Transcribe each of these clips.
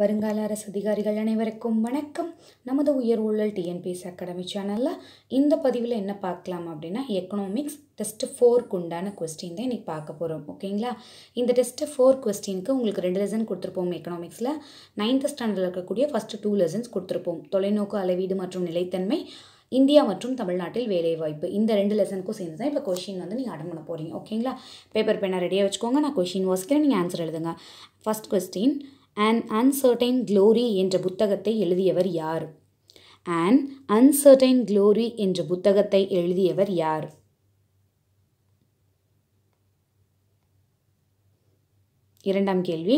வருங்கால அரசு அதிகாரிகள் அனைவருக்கும் வணக்கம் நமது உயர் ஊழல் டிஎன்பிஎஸ் அகாடமி சேனலில் இந்த பதிவில் என்ன பார்க்கலாம் அப்படின்னா எக்கனாமிக்ஸ் டெஸ்ட் ஃபோருக்கு உண்டான கொஸ்டின் தான் இன்றைக்கி பார்க்க போகிறோம் ஓகேங்களா இந்த டெஸ்ட்டு ஃபோர் கொஸ்டினுக்கு உங்களுக்கு ரெண்டு லெசன் கொடுத்துருப்போம் எக்கனாமிக்ஸில் நைன்த் ஸ்டாண்டர்டில் இருக்கக்கூடிய ஃபஸ்ட்டு டூ லெசன்ஸ் கொடுத்துருப்போம் தொலைநோக்கு அளவீடு மற்றும் நிலைத்தன்மை இந்தியா மற்றும் தமிழ்நாட்டில் வேலைவாய்ப்பு இந்த ரெண்டு லெசனுக்கும் சேர்ந்து தான் இப்போ கொஷின் வந்து நீங்கள் அட்டன் பண்ண போகிறீங்க ஓகேங்களா பேப்பர் பேனை ரெடியாக வச்சுக்கோங்க நான் கொஷின் வாசிக்கிறேன் நீங்கள் ஆன்சர் எழுதுங்க first question an uncertain glory என்ற புத்தகத்தை எழுதியவர் யார் அன் அன்சர்டைன் க்ளோரி என்ற புத்தகத்தை எழுதியவர் யார் இரண்டாம் கேள்வி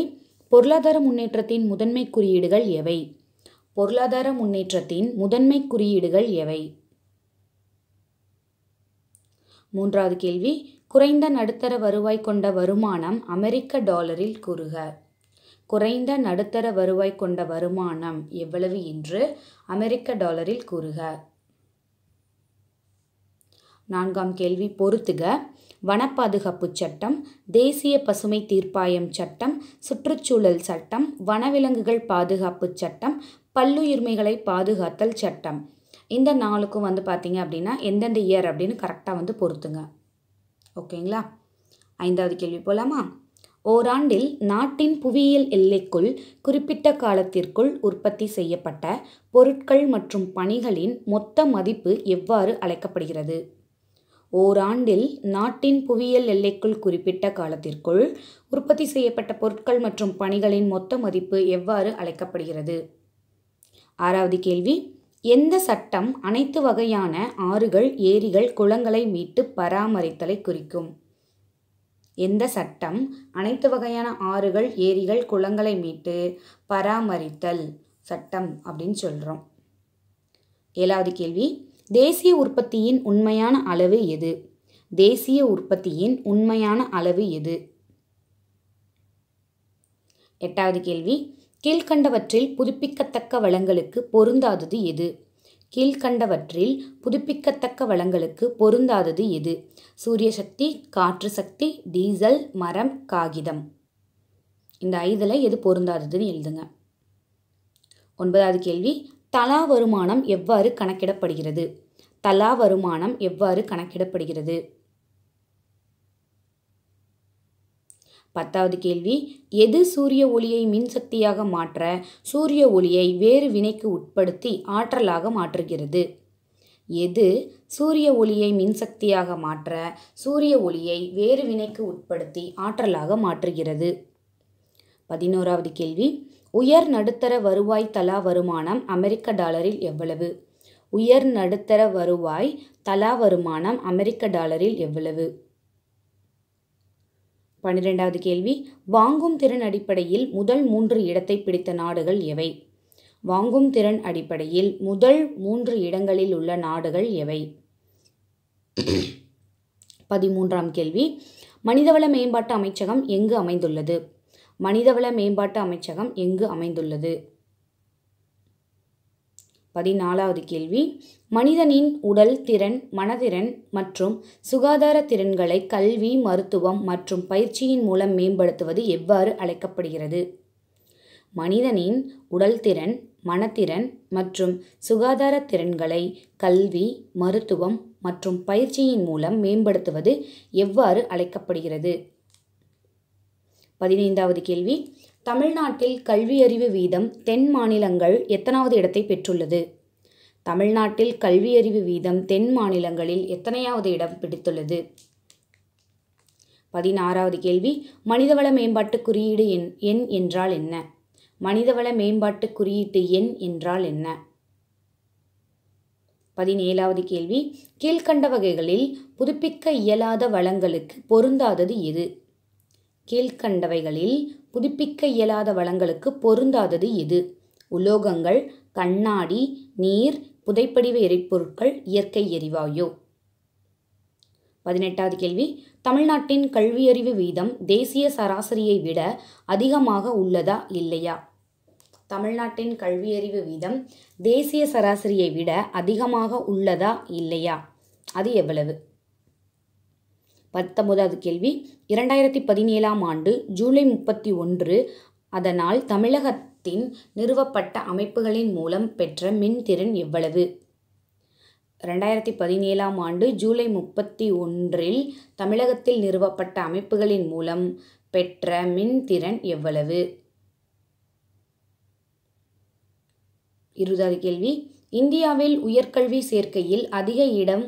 பொருளாதார முன்னேற்றத்தின் முதன்மை குறியீடுகள் எவை பொருளாதார முன்னேற்றத்தின் முதன்மை குறியீடுகள் எவை மூன்றாவது கேள்வி குறைந்த நடுத்தர வருவாய் கொண்ட வருமானம் அமெரிக்க டாலரில் கூறுக குறைந்த நடுத்தர வருவாய் கொண்ட வருமானம் எவ்வளவு என்று அமெரிக்க டாலரில் கூறுக நான்காம் கேள்வி பொறுத்துக வனப்பாதுகாப்பு சட்டம் தேசிய பசுமை தீர்ப்பாயம் சட்டம் சுற்றுச்சூழல் சட்டம் வனவிலங்குகள் பாதுகாப்பு சட்டம் பல்லுயிர்மைகளை பாதுகாத்தல் சட்டம் இந்த நாளுக்கும் வந்து பார்த்திங்க அப்படின்னா எந்தெந்த இயர் அப்படின்னு கரெக்டாக வந்து பொறுத்துங்க ஓகேங்களா ஐந்தாவது கேள்வி போகலாமா ஓராண்டில் நாட்டின் புவியியல் எல்லைக்குள் குறிப்பிட்ட காலத்திற்குள் உற்பத்தி செய்யப்பட்ட பொருட்கள் மற்றும் பணிகளின் மொத்த மதிப்பு எவ்வாறு அழைக்கப்படுகிறது ஓராண்டில் நாட்டின் புவியியல் எல்லைக்குள் குறிப்பிட்ட காலத்திற்குள் உற்பத்தி செய்யப்பட்ட பொருட்கள் மற்றும் பணிகளின் மொத்த மதிப்பு எவ்வாறு அழைக்கப்படுகிறது ஆறாவது கேள்வி எந்த சட்டம் அனைத்து வகையான ஆறுகள் ஏரிகள் குளங்களை மீட்டு பராமரித்தலை குறிக்கும் இந்த சட்டம் அனைத்து வகையான ஆறுகள் ஏரிகள் குளங்களை மீட்டு பராமரித்தல் சட்டம் அப்படின்னு சொல்கிறோம் ஏழாவது கேள்வி தேசிய உற்பத்தியின் உண்மையான அளவு எது தேசிய உற்பத்தியின் உண்மையான அளவு எது எட்டாவது கேள்வி கீழ்கண்டவற்றில் புதுப்பிக்கத்தக்க வளங்களுக்கு பொருந்தாதது எது கீழ்கண்டவற்றில் புதுப்பிக்கத்தக்க வளங்களுக்கு பொருந்தாதது எது சூரிய சக்தி காற்று சக்தி டீசல் மரம் காகிதம் இந்த ஐதில் எது பொருந்தாததுன்னு எழுதுங்க ஒன்பதாவது கேள்வி தலா வருமானம் எவ்வாறு கணக்கிடப்படுகிறது தலா வருமானம் எவ்வாறு கணக்கிடப்படுகிறது பத்தாவது கேள்வி எது சூரிய ஒளியை மின்சக்தியாக மாற்ற சூரிய ஒளியை வேறு வினைக்கு உட்படுத்தி ஆற்றலாக மாற்றுகிறது எது சூரிய ஒளியை மின்சக்தியாக மாற்ற சூரிய ஒளியை வேறு வினைக்கு உட்படுத்தி ஆற்றலாக மாற்றுகிறது பதினோராவது கேள்வி உயர் நடுத்தர வருவாய் தலா வருமானம் அமெரிக்க டாலரில் எவ்வளவு உயர் நடுத்தர வருவாய் தலா வருமானம் அமெரிக்க டாலரில் எவ்வளவு பன்னிரெண்டாவது கேள்வி வாங்கும் திறன் அடிப்படையில் முதல் மூன்று இடத்தை பிடித்த நாடுகள் எவை வாங்கும் திறன் அடிப்படையில் முதல் மூன்று இடங்களில் உள்ள நாடுகள் எவை பதிமூன்றாம் கேள்வி மனிதவள மேம்பாட்டு அமைச்சகம் எங்கு அமைந்துள்ளது மனிதவள மேம்பாட்டு அமைச்சகம் எங்கு அமைந்துள்ளது பதினாலாவது கேள்வி மனிதனின் உடல் திறன் மனதிறன் மற்றும் சுகாதார திறன்களை கல்வி மருத்துவம் மற்றும் பயிற்சியின் மூலம் மேம்படுத்துவது எவ்வாறு அழைக்கப்படுகிறது மனிதனின் உடல் திறன் மனத்திறன் மற்றும் சுகாதார திறன்களை கல்வி மருத்துவம் மற்றும் பயிற்சியின் மூலம் மேம்படுத்துவது எவ்வாறு அழைக்கப்படுகிறது பதினைந்தாவது கேள்வி தமிழ்நாட்டில் கல்வியறிவு வீதம் தென் மாநிலங்கள் எத்தனாவது இடத்தை பெற்றுள்ளது தமிழ்நாட்டில் கல்வியறிவு வீதம் தென் மாநிலங்களில் எத்தனையாவது இடம் பிடித்துள்ளது பதினாறாவது கேள்வி மனிதவள மேம்பாட்டு குறியீடு எண் எண் என்றால் என்ன மனிதவள மேம்பாட்டு குறியீட்டு எண் என்றால் என்ன பதினேழாவது கேள்வி கீழ்கண்ட வகைகளில் புதுப்பிக்க இயலாத வளங்களுக்கு பொருந்தாதது எது கீழ்கண்டவைகளில் புதுப்பிக்க இயலாத வளங்களுக்கு பொருந்தாதது எது உலோகங்கள் கண்ணாடி நீர் புதைப்படிவ எரிபொருட்கள் இயற்கை எரிவாயு பதினெட்டாவது கேள்வி தமிழ்நாட்டின் கல்வியறிவு வீதம் தேசிய சராசரியை விட அதிகமாக உள்ளதா இல்லையா தமிழ்நாட்டின் கல்வியறிவு வீதம் தேசிய சராசரியை விட அதிகமாக உள்ளதா இல்லையா அது எவ்வளவு பத்தொன்பதாவது கேள்வி இரண்டாயிரத்தி பதினேழாம் ஆண்டு ஜூலை முப்பத்தி ஒன்று அதனால் தமிழகத்தின் நிறுவப்பட்ட அமைப்புகளின் மூலம் பெற்ற மின்திறன் எவ்வளவு ரெண்டாயிரத்தி பதினேழாம் ஆண்டு ஜூலை முப்பத்தி ஒன்றில் தமிழகத்தில் நிறுவப்பட்ட அமைப்புகளின் மூலம் பெற்ற மின்திறன் எவ்வளவு இருபதாவது கேள்வி இந்தியாவில் உயர்கல்வி சேர்க்கையில் அதிக இடம்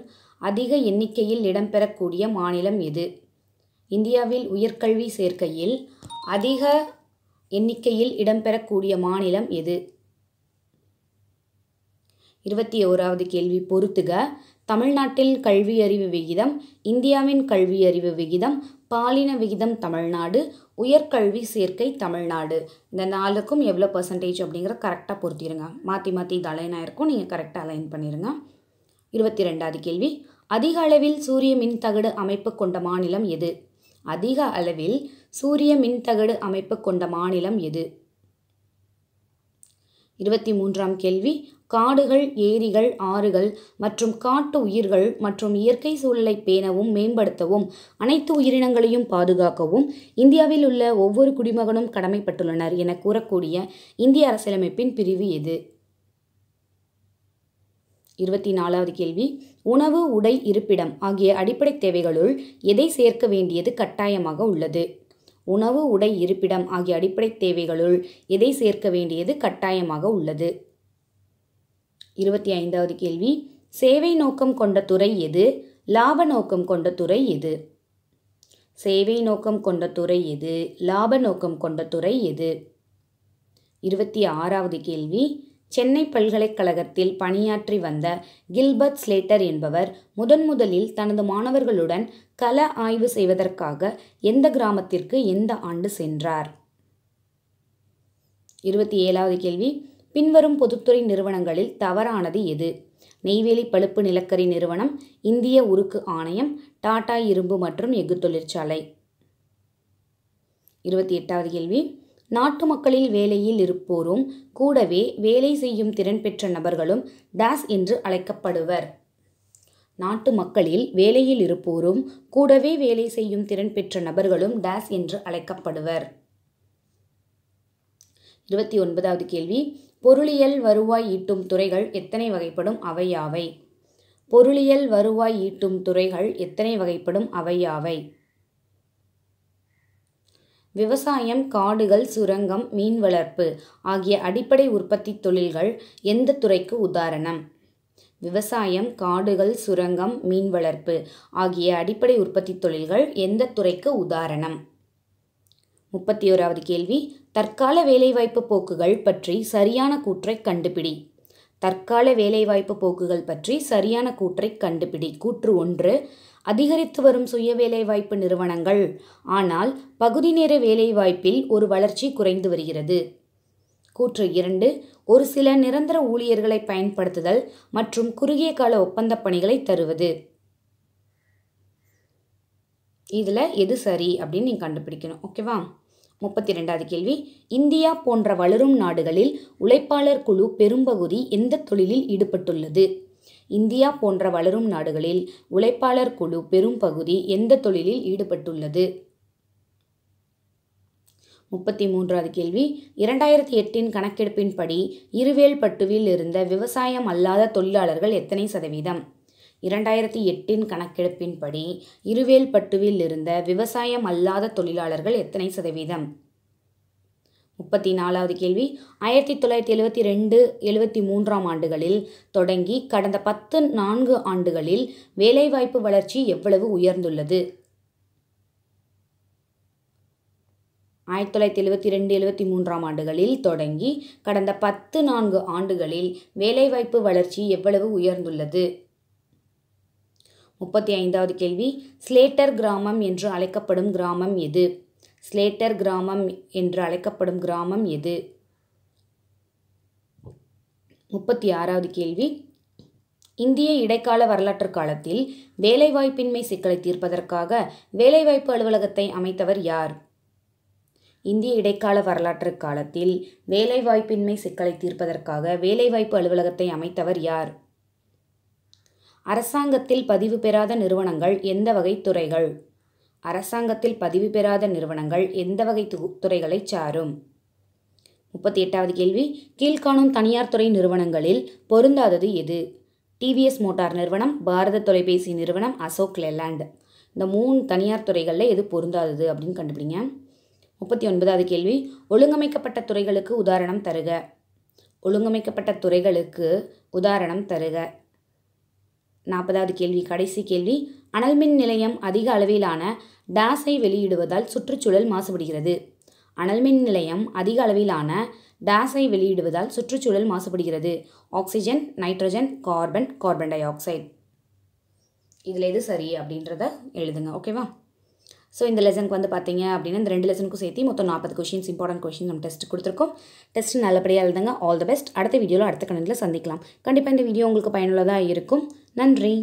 அதிக எண்ணிக்கையில் இடம்பெறக்கூடிய மாநிலம் எது இந்தியாவில் உயர்கல்வி சேர்க்கையில் அதிக எண்ணிக்கையில் இடம்பெறக்கூடிய மாநிலம் எது இருபத்தி ஓராவது கேள்வி பொறுத்துக தமிழ்நாட்டில் கல்வியறிவு விகிதம் இந்தியாவின் கல்வியறிவு விகிதம் பாலின விகிதம் தமிழ்நாடு உயர்கல்வி சேர்க்கை தமிழ்நாடு இந்த நாலுக்கும் எவ்வளோ பர்சன்டேஜ் அப்படிங்கிற கரெக்டாக பொருத்திடுங்க மாற்றி மாற்றி இது அலைனாக நீங்கள் கரெக்டாக அலைன் பண்ணிடுங்க இருபத்தி ரெண்டாவது கேள்வி அதிக அளவில் சூரிய மின்தகடு அமைப்பு கொண்ட மாநிலம் எது அதிக அளவில் சூரிய மின்தகடு அமைப்பு கொண்ட மாநிலம் எது இருபத்தி மூன்றாம் கேள்வி காடுகள் ஏரிகள் ஆறுகள் மற்றும் காட்டு உயிர்கள் மற்றும் இயற்கை சூழலை பேணவும் மேம்படுத்தவும் அனைத்து உயிரினங்களையும் பாதுகாக்கவும் இந்தியாவில் உள்ள ஒவ்வொரு குடிமகனும் கடமைப்பட்டுள்ளனர் என கூறக்கூடிய இந்திய அரசியலமைப்பின் பிரிவு எது இருபத்தி நாலாவது கேள்வி உணவு உடை இருப்பிடம் ஆகிய அடிப்படை தேவைகளுள் எதை சேர்க்க வேண்டியது கட்டாயமாக உள்ளது உணவு உடை இருப்பிடம் ஆகிய அடிப்படை தேவைகளுள் எதை சேர்க்க வேண்டியது கட்டாயமாக உள்ளது இருபத்தி ஐந்தாவது கேள்வி சேவை நோக்கம் கொண்ட துறை எது லாப நோக்கம் கொண்ட துறை எது சேவை நோக்கம் கொண்ட துறை எது லாப நோக்கம் கொண்ட துறை எது இருபத்தி ஆறாவது கேள்வி சென்னை பல்கலைக்கழகத்தில் பணியாற்றி வந்த கில்பர்ட் ஸ்லேட்டர் என்பவர் முதன்முதலில் தனது மாணவர்களுடன் கள ஆய்வு செய்வதற்காக எந்த கிராமத்திற்கு எந்த ஆண்டு சென்றார் இருபத்தி ஏழாவது கேள்வி பின்வரும் பொதுத்துறை நிறுவனங்களில் தவறானது எது நெய்வேலி பழுப்பு நிலக்கரி நிறுவனம் இந்திய உருக்கு ஆணையம் டாடா இரும்பு மற்றும் எஃகு தொழிற்சாலை இருபத்தி எட்டாவது கேள்வி நாட்டு மக்களில் வேலையில் இருப்போரும் கூடவே வேலை செய்யும் திறன் பெற்ற நபர்களும் டேஸ் என்று அழைக்கப்படுவர் நாட்டு மக்களில் வேலையில் இருப்போரும் கூடவே வேலை செய்யும் திறன் பெற்ற நபர்களும் டேஸ் என்று அழைக்கப்படுவர் இருபத்தி ஒன்பதாவது கேள்வி பொருளியல் வருவாய் ஈட்டும் துறைகள் எத்தனை வகைப்படும் அவையாவை பொருளியல் வருவாய் ஈட்டும் துறைகள் எத்தனை வகைப்படும் அவையாவை விவசாயம் காடுகள் சுரங்கம் மீன் வளர்ப்பு ஆகிய அடிப்படை உற்பத்தி தொழில்கள் எந்த துறைக்கு உதாரணம் விவசாயம் காடுகள் சுரங்கம் மீன் வளர்ப்பு ஆகிய அடிப்படை உற்பத்தி தொழில்கள் எந்த துறைக்கு உதாரணம் முப்பத்தி ஓராவது கேள்வி தற்கால வேலைவாய்ப்பு போக்குகள் பற்றி சரியான கூற்றை கண்டுபிடி தற்கால வேலைவாய்ப்பு போக்குகள் பற்றி சரியான கூற்றை கண்டுபிடி கூற்று ஒன்று அதிகரித்து வரும் சுய வேலைவாய்ப்பு நிறுவனங்கள் ஆனால் பகுதி நேர வேலைவாய்ப்பில் ஒரு வளர்ச்சி குறைந்து வருகிறது கூற்று இரண்டு ஒரு சில நிரந்தர ஊழியர்களை பயன்படுத்துதல் மற்றும் குறுகிய கால ஒப்பந்த பணிகளை தருவது இதில் எது சரி அப்படின்னு நீங்கள் கண்டுபிடிக்கணும் ஓகேவா முப்பத்தி ரெண்டாவது கேள்வி இந்தியா போன்ற வளரும் நாடுகளில் உழைப்பாளர் குழு பெரும்பகுதி எந்த தொழிலில் ஈடுபட்டுள்ளது இந்தியா போன்ற வளரும் நாடுகளில் உழைப்பாளர் குழு பெரும் பகுதி எந்த தொழிலில் ஈடுபட்டுள்ளது முப்பத்தி மூன்றாவது கேள்வி இரண்டாயிரத்தி எட்டின் கணக்கெடுப்பின்படி இருவேல் பட்டுவில் இருந்த விவசாயம் அல்லாத தொழிலாளர்கள் எத்தனை சதவீதம் இரண்டாயிரத்தி எட்டின் கணக்கெடுப்பின்படி இருவேல் பட்டுவில் இருந்த விவசாயம் அல்லாத தொழிலாளர்கள் எத்தனை சதவீதம் முப்பத்தி நாலாவது கேள்வி ஆயிரத்தி தொள்ளாயிரத்தி எழுபத்தி ரெண்டு எழுபத்தி மூன்றாம் ஆண்டுகளில் தொடங்கி கடந்த பத்து நான்கு ஆண்டுகளில் வேலைவாய்ப்பு வளர்ச்சி எவ்வளவு உயர்ந்துள்ளது ஆயிரத்தி தொள்ளாயிரத்தி எழுபத்தி ரெண்டு எழுபத்தி மூன்றாம் ஆண்டுகளில் தொடங்கி கடந்த பத்து நான்கு ஆண்டுகளில் வேலைவாய்ப்பு வளர்ச்சி எவ்வளவு உயர்ந்துள்ளது முப்பத்தி ஐந்தாவது கேள்வி ஸ்லேட்டர் கிராமம் என்று அழைக்கப்படும் கிராமம் எது ஸ்லேட்டர் கிராமம் என்று அழைக்கப்படும் கிராமம் எது முப்பத்தி ஆறாவது கேள்வி இந்திய இடைக்கால வரலாற்று காலத்தில் வேலைவாய்ப்பின்மை சிக்கலை தீர்ப்பதற்காக வேலைவாய்ப்பு அலுவலகத்தை அமைத்தவர் யார் இந்திய இடைக்கால வரலாற்று காலத்தில் வேலைவாய்ப்பின்மை சிக்கலை தீர்ப்பதற்காக வேலைவாய்ப்பு அலுவலகத்தை அமைத்தவர் யார் அரசாங்கத்தில் பதிவு பெறாத நிறுவனங்கள் எந்த வகை துறைகள் அரசாங்கத்தில் பதிவு பெறாத நிறுவனங்கள் எந்த வகை துறைகளை சாரும் முப்பத்தி எட்டாவது கேள்வி கீழ்காணும் தனியார் துறை நிறுவனங்களில் பொருந்தாதது எது டிவிஎஸ் மோட்டார் நிறுவனம் பாரத தொலைபேசி நிறுவனம் அசோக் லெலாண்ட் இந்த மூணு தனியார் துறைகளில் எது பொருந்தாதது அப்படின்னு கண்டுபிடிங்க முப்பத்தி ஒன்பதாவது கேள்வி ஒழுங்கமைக்கப்பட்ட துறைகளுக்கு உதாரணம் தருக ஒழுங்கமைக்கப்பட்ட துறைகளுக்கு உதாரணம் தருக நாற்பதாவது கேள்வி கடைசி கேள்வி அனல் மின் நிலையம் அதிக அளவிலான டாஸை வெளியிடுவதால் சுற்றுச்சூழல் மாசுபடுகிறது அனல் மின் நிலையம் அதிக அளவிலான டாஸை வெளியிடுவதால் சுற்றுச்சூழல் மாசுபடுகிறது oxygen nitrogen carbon carbon dioxide இதில் எது சரி அப்படின்றத எழுதுங்க ஓகேவா ஸோ இந்த லெசனுக்கு வந்து பார்த்தீங்க அப்படின்னா இந்த ரெண்டு லெசனுக்கும் சேர்த்து மொத்தம் நாற்பது கொஷின்ஸ் இம்பார்ட்டன்ட் கொஷின்ஸ் நம்ம டெஸ்ட் கொடுத்துருக்கோம் டெஸ்ட் நல்லபடியாக எழுதுங்க ஆல் த பெஸ்ட் அடுத்த வீடியோவில் அடுத்த கணக்கில் சந்திக்கலாம் கண்டிப்பாக இந்த வீடியோ உங்களுக்கு பயனுள்ளதாக இருக்கும் நன்றி